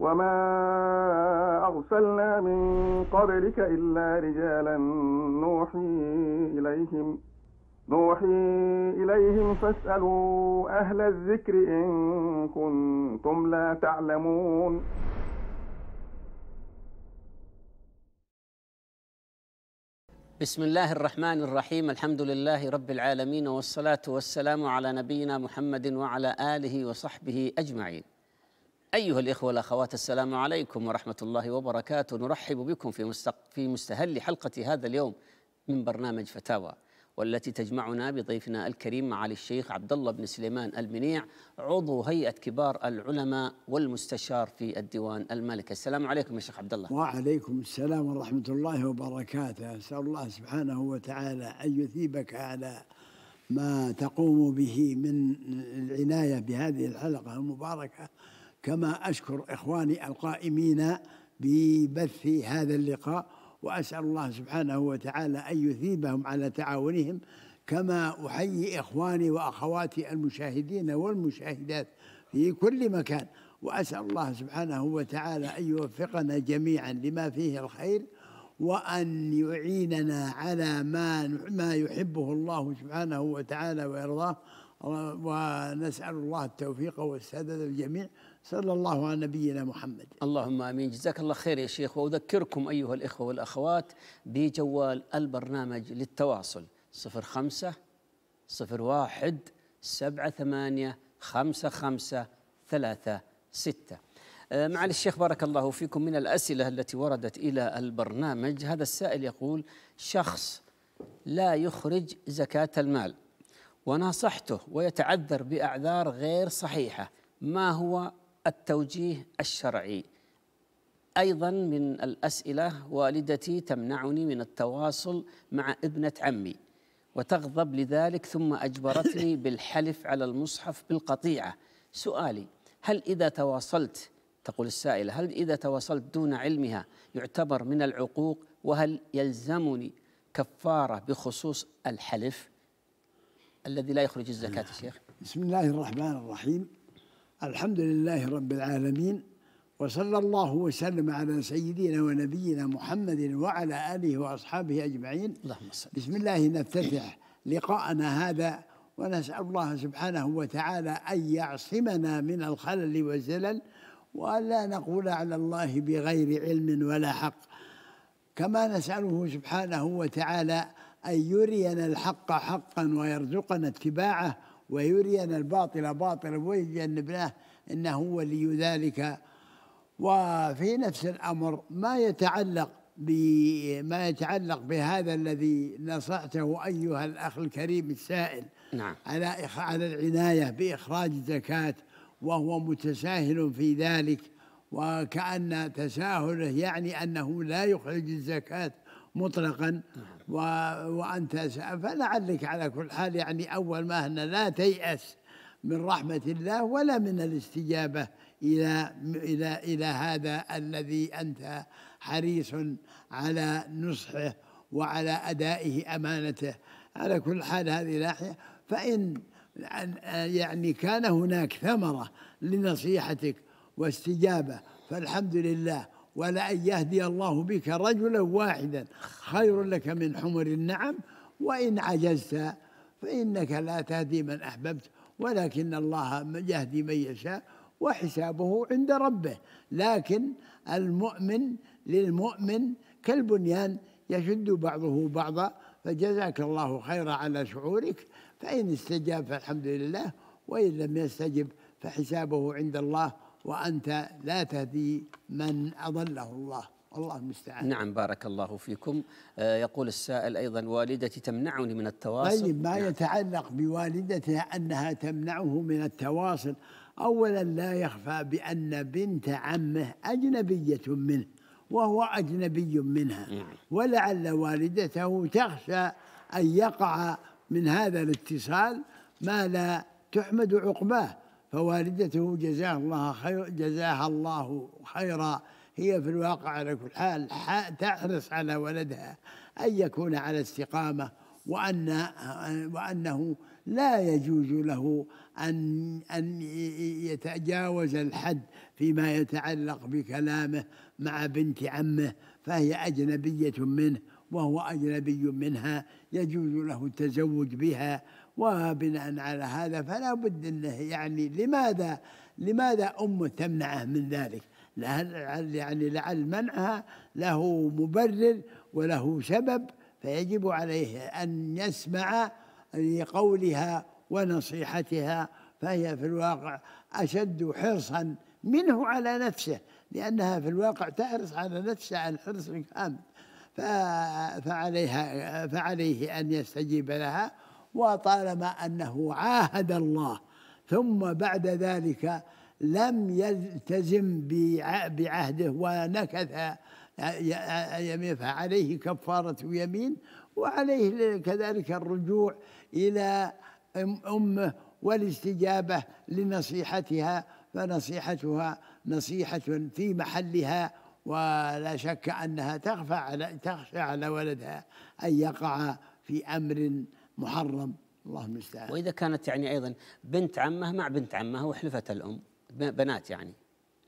وما أرسلنا من قبلك إلا رجالا نوحي إليهم نوحي إليهم فاسألوا أهل الذكر إن كنتم لا تعلمون بسم الله الرحمن الرحيم الحمد لله رب العالمين والصلاة والسلام على نبينا محمد وعلى آله وصحبه أجمعين أيها الإخوة والأخوات السلام عليكم ورحمة الله وبركاته نرحب بكم في مستق... في مستهل حلقة هذا اليوم من برنامج فتاوى والتي تجمعنا بضيفنا الكريم معالي الشيخ عبد الله بن سليمان المنيع عضو هيئة كبار العلماء والمستشار في الديوان المالك السلام عليكم يا شيخ عبد الله وعليكم السلام ورحمة الله وبركاته أسأل الله سبحانه وتعالى أن يثيبك على ما تقوم به من العناية بهذه الحلقة المباركة كما أشكر إخواني القائمين ببث هذا اللقاء وأسأل الله سبحانه وتعالى أن يثيبهم على تعاونهم كما أحيي إخواني وأخواتي المشاهدين والمشاهدات في كل مكان وأسأل الله سبحانه وتعالى أن يوفقنا جميعا لما فيه الخير وأن يعيننا على ما ما يحبه الله سبحانه وتعالى ويرضاه ونسأل الله التوفيق والسداد للجميع صلى الله على نبينا محمد اللهم امين جزاك الله خير يا شيخ واذكركم ايها الاخوه والاخوات بجوال البرنامج للتواصل 05 01 خمسة خمسة ثلاثة ستة آه، معالي الشيخ بارك الله فيكم من الاسئله التي وردت الى البرنامج هذا السائل يقول شخص لا يخرج زكاه المال وناصحته ويتعذر باعذار غير صحيحه ما هو التوجيه الشرعي ايضا من الاسئله والدتي تمنعني من التواصل مع ابنه عمي وتغضب لذلك ثم اجبرتني بالحلف على المصحف بالقطيعه سؤالي هل اذا تواصلت تقول السائله هل اذا تواصلت دون علمها يعتبر من العقوق وهل يلزمني كفاره بخصوص الحلف الذي لا يخرج الزكاة يا شيخ بسم الله الرحمن الرحيم الحمد لله رب العالمين وصلى الله وسلم على سيدنا ونبينا محمد وعلى آله وأصحابه أجمعين اللهم صل بسم الله نفتتح لقاءنا هذا ونسأل الله سبحانه وتعالى أن يعصمنا من الخلل والزلل وألا نقول على الله بغير علم ولا حق كما نسأله سبحانه وتعالى أن يرينا الحق حقا ويرزقنا اتباعه ويرينا الباطل باطلا ويجنبناه إنه هو ولي ذلك وفي نفس الأمر ما يتعلق بما يتعلق بهذا الذي نصحته أيها الأخ الكريم السائل نعم. على على العناية بإخراج الزكاة وهو متساهل في ذلك وكأن تساهله يعني أنه لا يخرج الزكاة مطلقا نعم. وأن تسعى فلعلك على كل حال يعني أول ما أن لا تيأس من رحمة الله ولا من الاستجابة إلى إلى إلى هذا الذي أنت حريص على نصحه وعلى أدائه أمانته على كل حال هذه ناحية فإن يعني كان هناك ثمرة لنصيحتك واستجابة فالحمد لله ولا أن يهدي الله بك رجلا واحدا خير لك من حمر النعم وإن عجزت فإنك لا تهدي من أحببت ولكن الله يهدي من يشاء وحسابه عند ربه لكن المؤمن للمؤمن كالبنيان يشد بعضه بعضا فجزاك الله خيرا على شعورك فإن استجاب فالحمد لله وإن لم يستجب فحسابه عند الله وأنت لا تهدي من أضله الله الله المستعان نعم بارك الله فيكم آه، يقول السائل أيضا والدتي تمنعني من التواصل طيب ما نعم. يتعلق بوالدتها أنها تمنعه من التواصل أولا لا يخفى بأن بنت عمه أجنبية منه وهو أجنبي منها نعم. ولعل والدته تخشى أن يقع من هذا الاتصال ما لا تحمد عقباه فوالدته جزاه الله خير جزاها الله خيرا هي في الواقع على كل حال تحرص على ولدها أن يكون على استقامة وأن وأنه لا يجوز له أن أن يتجاوز الحد فيما يتعلق بكلامه مع بنت عمه فهي أجنبية منه وهو أجنبي منها يجوز له التزوج بها وبناء على هذا فلا بد انه يعني لماذا لماذا امه تمنعه من ذلك؟ لعل يعني لعل منعها له مبرر وله سبب فيجب عليه ان يسمع لقولها ونصيحتها فهي في الواقع اشد حرصا منه على نفسه لانها في الواقع تحرص على نفسها الحرص الكامل فعليها فعليه ان يستجيب لها وطالما أنه عاهد الله ثم بعد ذلك لم يلتزم بعهده ونكث يمين فعليه كفارة يمين وعليه كذلك الرجوع إلى أمه والاستجابة لنصيحتها فنصيحتها نصيحة في محلها ولا شك أنها تخفى على تخشى على ولدها أن يقع في أمر محرم الله المستعان واذا كانت يعني ايضا بنت عمه مع بنت عمه وحلفت الام بنات يعني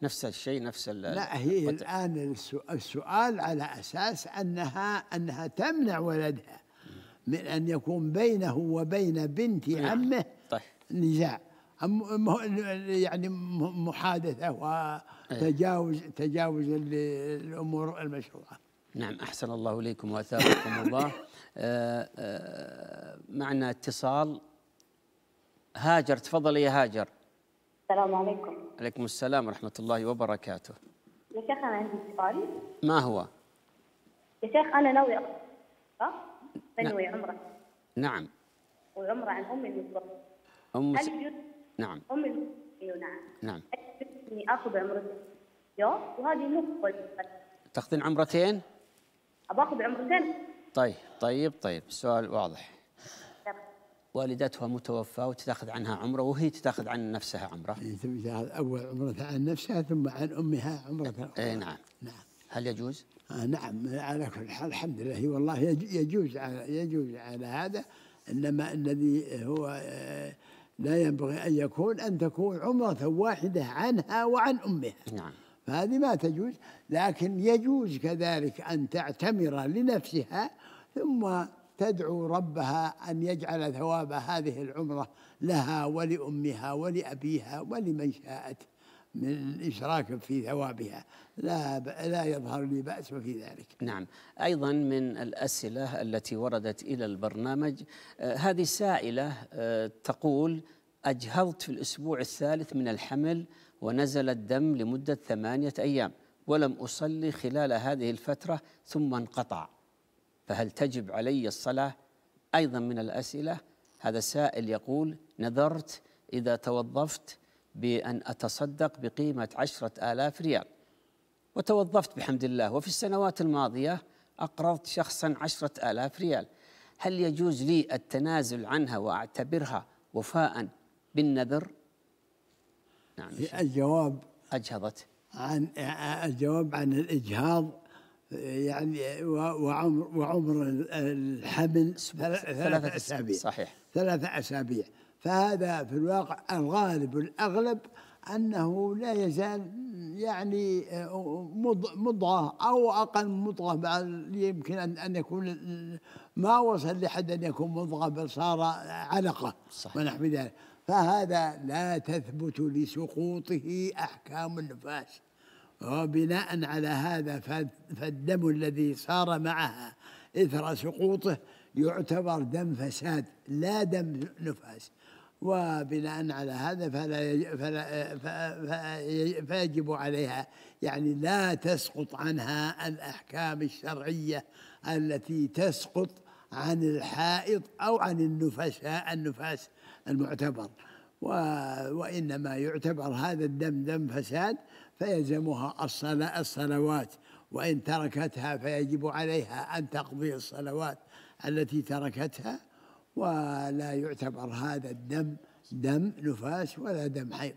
نفس الشيء نفس لا هي الان السؤال على اساس انها انها تمنع ولدها من ان يكون بينه وبين بنت عمه طيب. نزاع يعني محادثه وتجاوز إيه. تجاوز الامور المشروعه نعم أحسن الله إليكم وأثابكم الله آه، آه، معنا اتصال هاجر تفضل يا هاجر السلام عليكم عليكم السلام ورحمة الله وبركاته يا شيخ أنا عندي سؤال ما هو؟ يا شيخ أنا ناوي أخطأ نعم. بنوي نعم. عمرة نعم وعمرة عن أمي بالضبط أم س... نعم أمي نعم نعم أني آخذ عمرة يوم وهذه مو تاخذين عمرتين؟ باخذ عمرتين طيب طيب طيب السؤال واضح نعم. والدتها متوفاة وتتاخذ عنها عمرة وهي تتاخذ عن نفسها عمرة إيه، أول عمرة عن نفسها ثم عن أمها عمرة أي نعم نعم هل يجوز؟ آه نعم على كل حال الحمد لله والله يجوز على يجوز على هذا إنما الذي هو آه، لا ينبغي أن يكون أن تكون عمرة واحدة عنها وعن أمها نعم فهذه ما تجوز لكن يجوز كذلك أن تعتمر لنفسها ثم تدعو ربها أن يجعل ثواب هذه العمرة لها ولأمها ولأبيها ولمن شاءت من الإشراك في ثوابها لا لا يظهر لي بأس في ذلك. نعم، أيضا من الأسئلة التي وردت إلى البرنامج آه، هذه سائلة آه، تقول أجهضت في الأسبوع الثالث من الحمل ونزل الدم لمدة ثمانية أيام ولم أصلي خلال هذه الفترة ثم انقطع فهل تجب علي الصلاة؟ أيضا من الأسئلة هذا سائل يقول نذرت إذا توظفت بأن أتصدق بقيمة عشرة آلاف ريال وتوظفت بحمد الله وفي السنوات الماضية أقرضت شخصا عشرة آلاف ريال هل يجوز لي التنازل عنها وأعتبرها وفاء بالنذر نعم الجواب أجهضت عن الجواب عن الإجهاض يعني وعمر وعمر الحمل ثلاثة أسابيع صحيح ثلاثة أسابيع فهذا في الواقع الغالب الأغلب أنه لا يزال يعني مضغة أو أقل مضغة بل يمكن أن يكون ما وصل لحد أن يكون مضغة بل صار علقة ونحو ذلك فهذا لا تثبت لسقوطه أحكام النفاس وبناء على هذا فالدم الذي صار معها إثر سقوطه يعتبر دم فساد لا دم نفاس وبناء على هذا فلا, فلا فيجب عليها يعني لا تسقط عنها الأحكام الشرعية التي تسقط عن الحائط أو عن النفساء النفاس المعتبر وإنما يعتبر هذا الدم دم فساد فيلزمها الصلوات وإن تركتها فيجب عليها أن تقضي الصلوات التي تركتها ولا يعتبر هذا الدم دم نفاس ولا دم حيض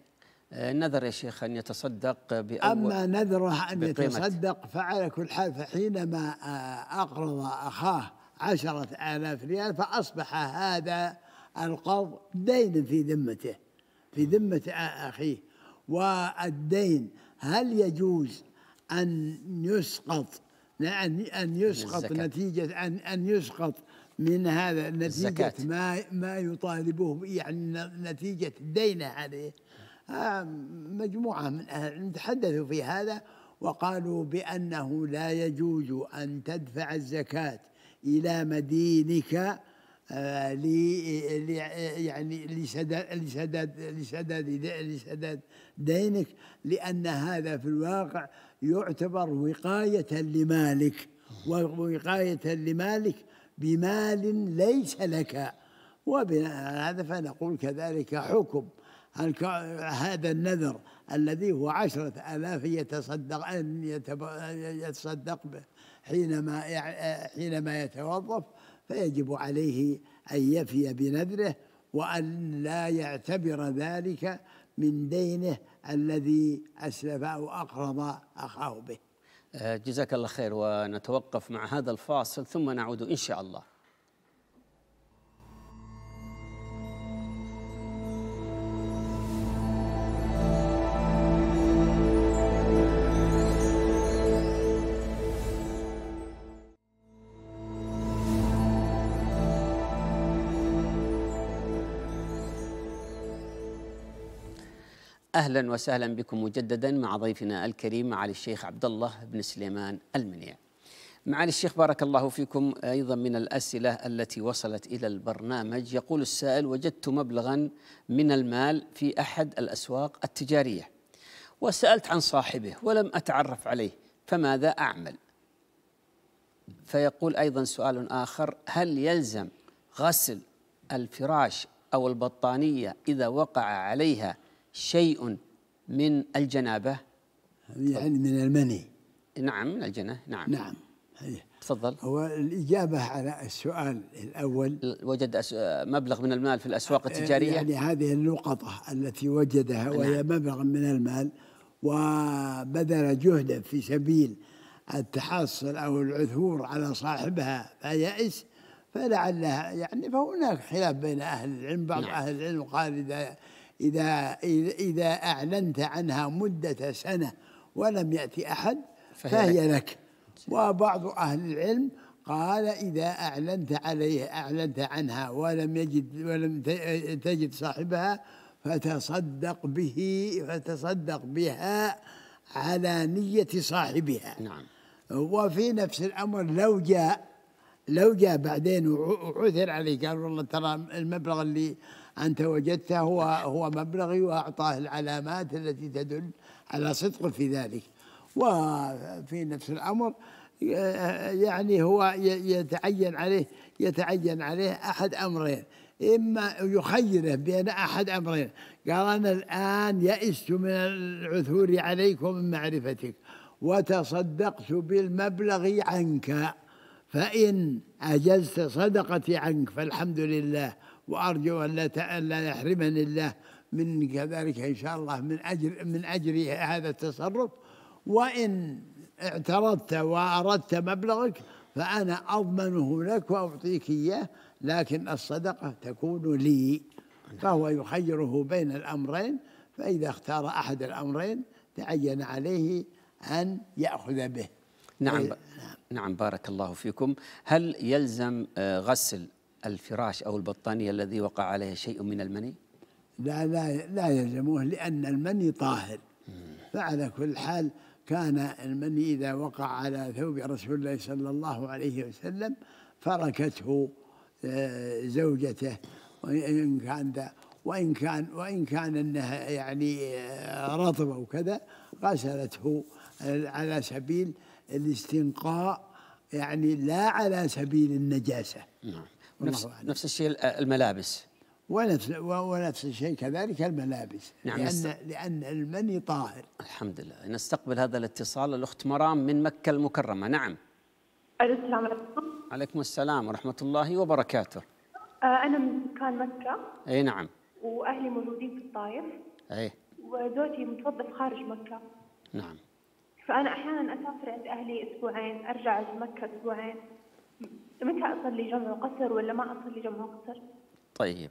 آه، نذر يا شيخ أن يتصدق بأول أما نذره أن يتصدق فعلى كل حال فحينما آه، أقرض أخاه عشرة آلاف ريال فأصبح هذا القرض دين في ذمته في ذمة أخيه والدين هل يجوز أن يسقط أن أن يسقط نتيجة أن أن يسقط من هذا نتيجة الزكاة. ما ما يطالبه يعني نتيجة دينه عليه آه، مجموعة من أهل العلم تحدثوا في هذا وقالوا بأنه لا يجوز أن تدفع الزكاة إلى مدينك يعني لسداد لسداد لسداد لسداد دينك لأن هذا في الواقع يعتبر وقاية لمالك ووقاية لمالك بمال ليس لك وبناء هذا فنقول كذلك حكم هذا النذر الذي هو عشرة آلاف يتصدق أن يتصدق به حينما حينما يتوظف فيجب عليه أن يفي بنذره وأن لا يعتبر ذلك من دينه الذي أسلف أو أقرض أخاه به آه، جزاك الله خير ونتوقف مع هذا الفاصل ثم نعود إن شاء الله اهلا وسهلا بكم مجددا مع ضيفنا الكريم معالي الشيخ عبد الله بن سليمان المنيع. معالي الشيخ بارك الله فيكم ايضا من الاسئله التي وصلت الى البرنامج يقول السائل وجدت مبلغا من المال في احد الاسواق التجاريه وسالت عن صاحبه ولم اتعرف عليه فماذا اعمل؟ فيقول ايضا سؤال اخر هل يلزم غسل الفراش او البطانيه اذا وقع عليها شيء من الجنابة يعني من المني نعم من الجنة نعم نعم هي. تفضل هو الإجابة على السؤال الأول وجد مبلغ من المال في الأسواق آه، التجارية يعني هذه النقطة التي وجدها نعم. وهي مبلغ من المال وبذل جهدا في سبيل التحصل أو العثور على صاحبها فيأس فلعلها يعني فهناك خلاف بين أهل العلم بعض نعم. أهل العلم قال إذا إذا إذا أعلنت عنها مدة سنة ولم يأتي أحد فهي, فهي لك وبعض أهل العلم قال إذا أعلنت عليه أعلنت عنها ولم يجد ولم تجد صاحبها فتصدق به فتصدق بها على نية صاحبها نعم وفي نفس الأمر لو جاء لو جاء بعدين وعثر عليه قال والله ترى المبلغ اللي أنت وجدته هو, هو مبلغي وأعطاه العلامات التي تدل على صدق في ذلك وفي نفس الأمر آه، يعني هو يتعين عليه يتعين عليه أحد أمرين إما يخيره بين أحد أمرين قال أنا الآن يئست من العثور عليك ومن معرفتك وتصدقت بالمبلغ عنك فإن أجزت صدقتي عنك فالحمد لله وأرجو أن لا لا يحرمني الله من كذلك إن شاء الله من أجر من أجر هذا التصرف وإن اعترضت وأردت مبلغك فأنا أضمنه لك وأعطيك إياه لكن الصدقة تكون لي فهو يخيره بين الأمرين فإذا اختار أحد الأمرين تعين عليه أن يأخذ به نعم إيه، نعم بارك الله فيكم هل يلزم آه، غسل الفراش أو البطانية الذي وقع عليها شيء من المني؟ لا لا لا يلزموه لأن المني طاهر فعلى كل حال كان المني إذا وقع على ثوب رسول الله صلى الله عليه وسلم فركته آه، زوجته وإن كان ذا وإن كان وإن كان أنه يعني آه، رطب أو كذا غسلته آه، على سبيل الاستنقاء يعني لا على سبيل النجاسة نعم نفس, نفس الشيء الملابس ونفس ونفس الشيء كذلك الملابس نعم لأن نست... لأن المني طاهر الحمد لله نستقبل هذا الاتصال الأخت مرام من مكة المكرمة نعم السلام عليكم عليكم السلام ورحمة الله وبركاته آه، أنا من سكان مكة أي نعم وأهلي موجودين في الطائف أي وزوجي متوظف خارج مكة نعم فأنا أحيانا أسافر عند أهلي أسبوعين أرجع لمكة أسبوعين متى أصل لجمع قصر ولا ما أصل لجمع قصر؟ طيب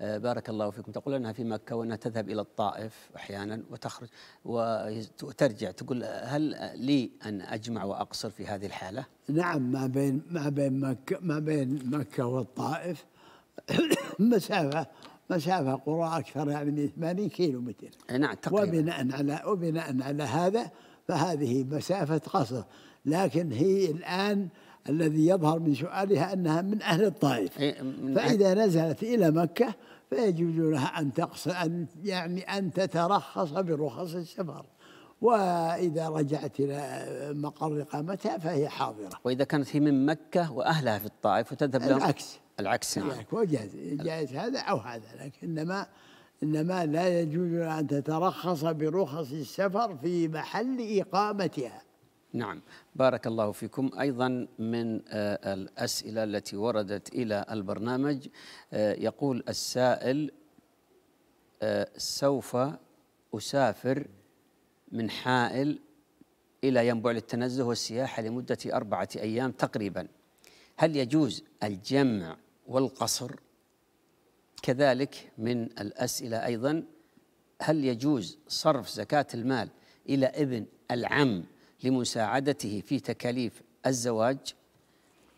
آه، بارك الله فيكم تقول أنها في مكة وأنها تذهب إلى الطائف أحيانا وتخرج وترجع تقول هل لي أن أجمع وأقصر في هذه الحالة؟ نعم ما بين ما بين مكة ما بين مكة والطائف مسافة مسافة قرى أكثر يعني من 80 كيلو متر نعم تقريبا وبناء على وبناء على هذا فهذه مسافة قصر لكن هي الآن الذي يظهر من شعارها أنها من أهل الطائف إيه، فإذا نزلت إلى مكة فيجوز لها أن تقص أن يعني أن تترخص برخص السفر وإذا رجعت إلى مقر إقامتها فهي حاضرة وإذا كانت هي من مكة وأهلها في الطائف وتذهب لهم العكس العكس نعم وجائز جائز هذا أو هذا لكن إنما إنما لا يجوز أن تترخص برخص السفر في محل إقامتها نعم بارك الله فيكم ايضا من آه، الاسئله التي وردت الى البرنامج آه، يقول السائل آه، سوف اسافر من حائل الى ينبع للتنزه والسياحه لمده اربعه ايام تقريبا هل يجوز الجمع والقصر كذلك من الاسئله ايضا هل يجوز صرف زكاه المال الى ابن العم لمساعدته في تكاليف الزواج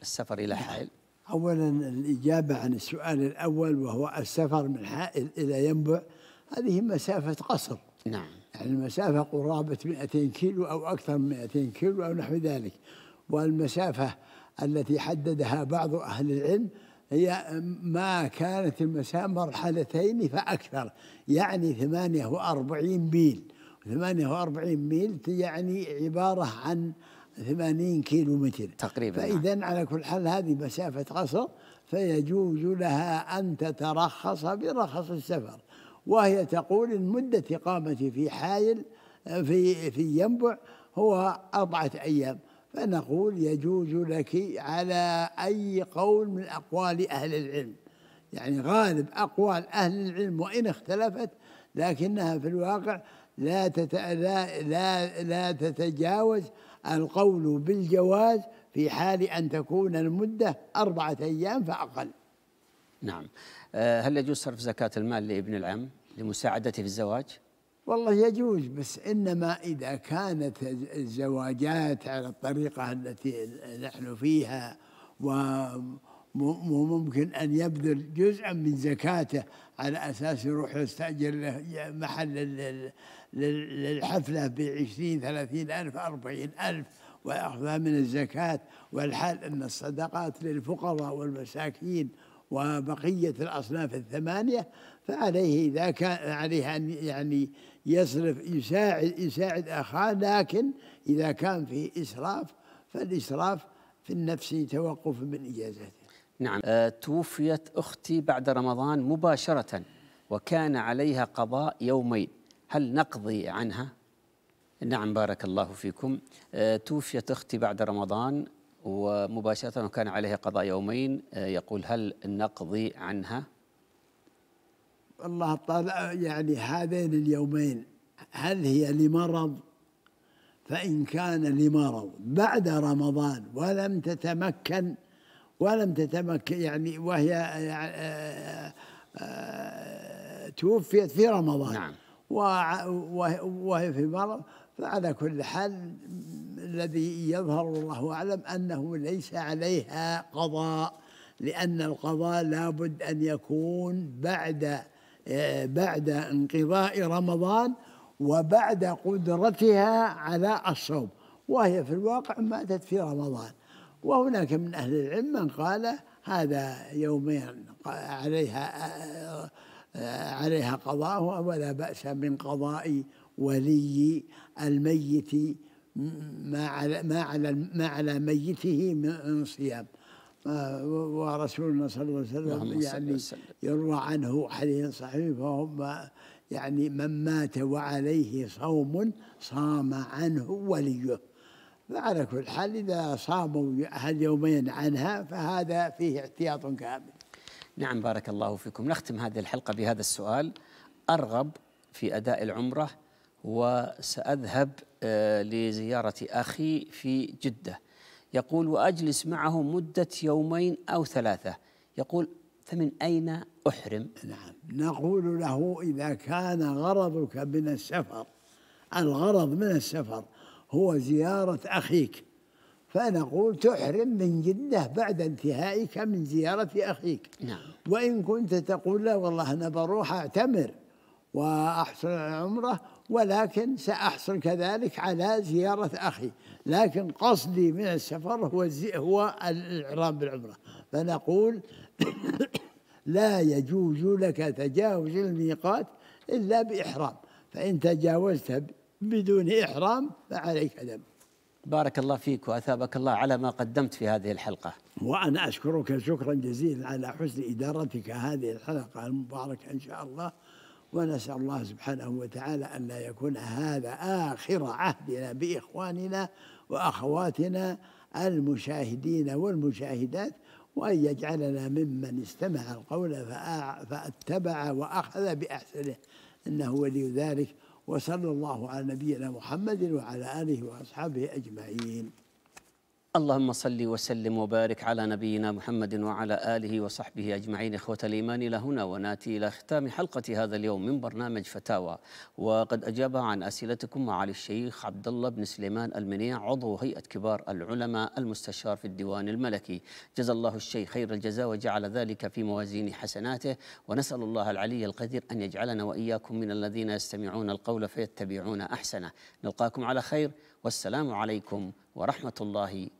السفر إلى نعم. حائل أولا الإجابة عن السؤال الأول وهو السفر من حائل إلى ينبع هذه مسافة قصر نعم يعني المسافة قرابة 200 كيلو أو أكثر من 200 كيلو أو نحو ذلك والمسافة التي حددها بعض أهل العلم هي ما كانت المسافة مرحلتين فأكثر يعني 48 بيل 48 ميل يعني عبارة عن 80 كيلو متر تقريبا نعم. فإذا على كل حال هذه مسافة قصر فيجوز لها أن تترخص برخص السفر وهي تقول إن مدة إقامتي في حائل في في ينبع هو أربعة أيام فنقول يجوز لك على أي قول من أقوال أهل العلم يعني غالب أقوال أهل العلم وإن اختلفت لكنها في الواقع لا, تت... لا, لا, لا تتجاوز القول بالجواز في حال أن تكون المدة أربعة أيام فأقل نعم آه، هل يجوز صرف زكاة المال لابن العم لمساعدته في الزواج؟ والله يجوز بس إنما إذا كانت الزواجات على الطريقة التي نحن فيها وممكن أن يبذل جزءا من زكاته على أساس يروح يستأجر له محل للحفلة بعشرين ثلاثين ألف أربعين ألف وأخذها من الزكاة والحال أن الصدقات للفقراء والمساكين وبقية الأصناف الثمانية فعليه إذا كان عليه أن يعني يصرف يساعد يساعد أخاه لكن إذا كان في إسراف فالإسراف في النفس توقف من إجازته نعم أه توفيت أختي بعد رمضان مباشرة وكان عليها قضاء يومين هل نقضي عنها؟ نعم بارك الله فيكم آه، توفيت أختي بعد رمضان ومباشرة كان عليها قضاء يومين آه، يقول هل نقضي عنها؟ الله طال يعني هذين اليومين هل هي لمرض فإن كان لمرض بعد رمضان ولم تتمكن ولم تتمكن يعني وهي يعني توفيت في رمضان نعم وهي في مرض فعلى كل حال الذي يظهر الله أعلم أنه ليس عليها قضاء لأن القضاء لابد أن يكون بعد آه، بعد انقضاء رمضان وبعد قدرتها على الصوم وهي في الواقع ماتت في رمضان وهناك من أهل العلم من قال هذا يومين عليها آه، آه، عليها قضاء ولا بأس من قضاء ولي الميت ما على ما على ما على ميته من صيام آه، ورسولنا صلى الله عليه وسلم يعني يروى عنه حديث صحيح فهم يعني من مات وعليه صوم صام عنه وليه فعلى كل حال إذا صاموا هذا يومين عنها فهذا فيه احتياط كامل نعم بارك الله فيكم نختم هذه الحلقة بهذا السؤال أرغب في أداء العمرة وسأذهب آه، لزيارة أخي في جدة يقول وأجلس معه مدة يومين أو ثلاثة يقول فمن أين أحرم؟ نعم نقول له إذا كان غرضك من السفر الغرض من السفر هو زيارة أخيك فنقول تحرم من جدة بعد انتهائك من زيارة أخيك نعم. وإن كنت تقول لا والله أنا بروح أعتمر وأحصل عمرة ولكن سأحصل كذلك على زيارة أخي لكن قصدي من السفر هو هو الإعرام بالعمرة فنقول لا يجوز لك تجاوز الميقات إلا بإحرام فإن تجاوزت بدون إحرام فعليك دم بارك الله فيك واثابك الله على ما قدمت في هذه الحلقه. وانا اشكرك شكرا جزيلا على حسن ادارتك هذه الحلقه المباركه ان شاء الله ونسال الله سبحانه وتعالى ان لا يكون هذا اخر عهدنا باخواننا واخواتنا المشاهدين والمشاهدات وأن يجعلنا ممن استمع القول فأتبع وأخذ بأحسنه إنه ولي ذلك وصلى الله على نبينا محمد وعلى آله وأصحابه أجمعين اللهم صل وسلم وبارك على نبينا محمد وعلى اله وصحبه اجمعين اخوه الايمان الى هنا وناتي الى ختام حلقه هذا اليوم من برنامج فتاوى وقد اجاب عن اسئلتكم معالي الشيخ عبد الله بن سليمان المنيع عضو هيئه كبار العلماء المستشار في الديوان الملكي جزا الله الشيخ خير الجزاء وجعل ذلك في موازين حسناته ونسال الله العلي القدير ان يجعلنا واياكم من الذين يستمعون القول فيتبعون احسنه نلقاكم على خير والسلام عليكم ورحمه الله